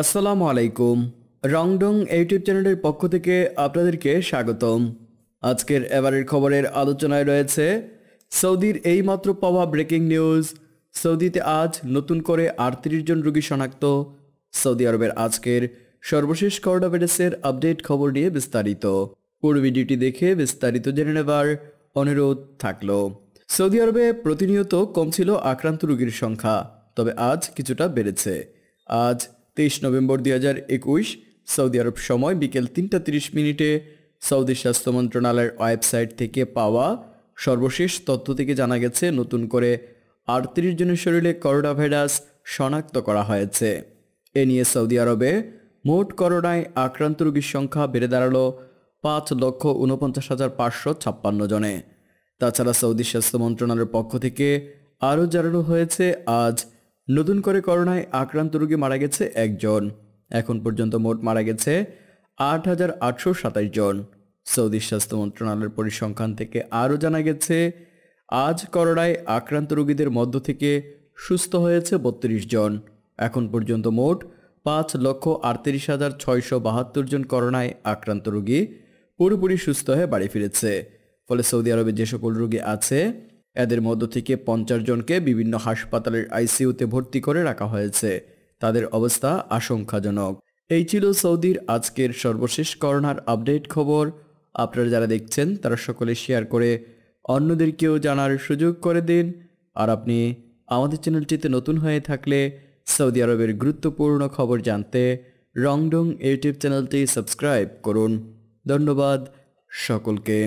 আসসালামু আলাইকুম রংডং ইউটিউব চ্যানেলের পক্ষ থেকে আপনাদেরকে স্বাগতম আজকের এবারের খবরের আলোচনায় রয়েছে সৌদির এই মাত্র পাওয়া ব্রেকিং নিউজ সৌদিতে আজ নতুন করে আটত্রিশ জন রোগী শনাক্ত সৌদি আরবের আজকের সর্বশেষ করোনা ভাইরাসের আপডেট খবর নিয়ে বিস্তারিত পুরো ভিডিওটি দেখে বিস্তারিত জেনে নেবার অনুরোধ থাকল সৌদি আরবে প্রতিনিয়ত কম ছিল আক্রান্ত রোগীর সংখ্যা তবে আজ কিছুটা বেড়েছে আজ তেইশ নভেম্বর দুই হাজার একুশ সৌদি আরব সময় বিকেল তিনটা তিরিশ মিনিটে সৌদি স্বাস্থ্য মন্ত্রণালয়ের ওয়েবসাইট থেকে পাওয়া সর্বশেষ তথ্য থেকে জানা গেছে নতুন করে আটত্রিশ জনের শরীরে করোনা ভাইরাস শনাক্ত করা হয়েছে এ নিয়ে সৌদি আরবে মোট করোনায় আক্রান্ত রোগীর সংখ্যা বেড়ে দাঁড়ালো পাঁচ লক্ষ ঊনপঞ্চাশ হাজার পাঁচশো ছাপ্পান্ন জনে তাছাড়া সৌদি স্বাস্থ্য মন্ত্রণালয়ের পক্ষ থেকে আরও জানানো হয়েছে আজ নতুন করে করোনায় আক্রান্ত রোগী মারা গেছে একজন এখন পর্যন্ত মোট মারা গেছে আট হাজার আটশো সাতাশ জন সৌদি স্বাস্থ্য মন্ত্রণালয়ের পরিসংখ্যান থেকে আরও জানা গেছে আজ করোনায় আক্রান্ত রোগীদের মধ্য থেকে সুস্থ হয়েছে বত্রিশ জন এখন পর্যন্ত মোট পাঁচ লক্ষ আটত্রিশ হাজার ছয়শো বাহাত্তর জন করোনায় আক্রান্ত রোগী পুরোপুরি সুস্থ হয়ে বাড়ি ফিরেছে ফলে সৌদি আরবে যে সকল রোগী আছে এদের মধ্য থেকে পঞ্চাশ জনকে বিভিন্ন হাসপাতালের আইসিইউতে ভর্তি করে রাখা হয়েছে তাদের অবস্থা আশঙ্কাজনক এই ছিল সৌদির আজকের সর্বশেষ করোনার আপডেট খবর আপনারা যারা দেখছেন তারা সকলে শেয়ার করে অন্যদেরকেও জানার সুযোগ করে দিন আর আপনি আমাদের চ্যানেলটিতে নতুন হয়ে থাকলে সৌদি আরবের গুরুত্বপূর্ণ খবর জানতে রংডং ইউটিউব চ্যানেলটি সাবস্ক্রাইব করুন ধন্যবাদ সকলকে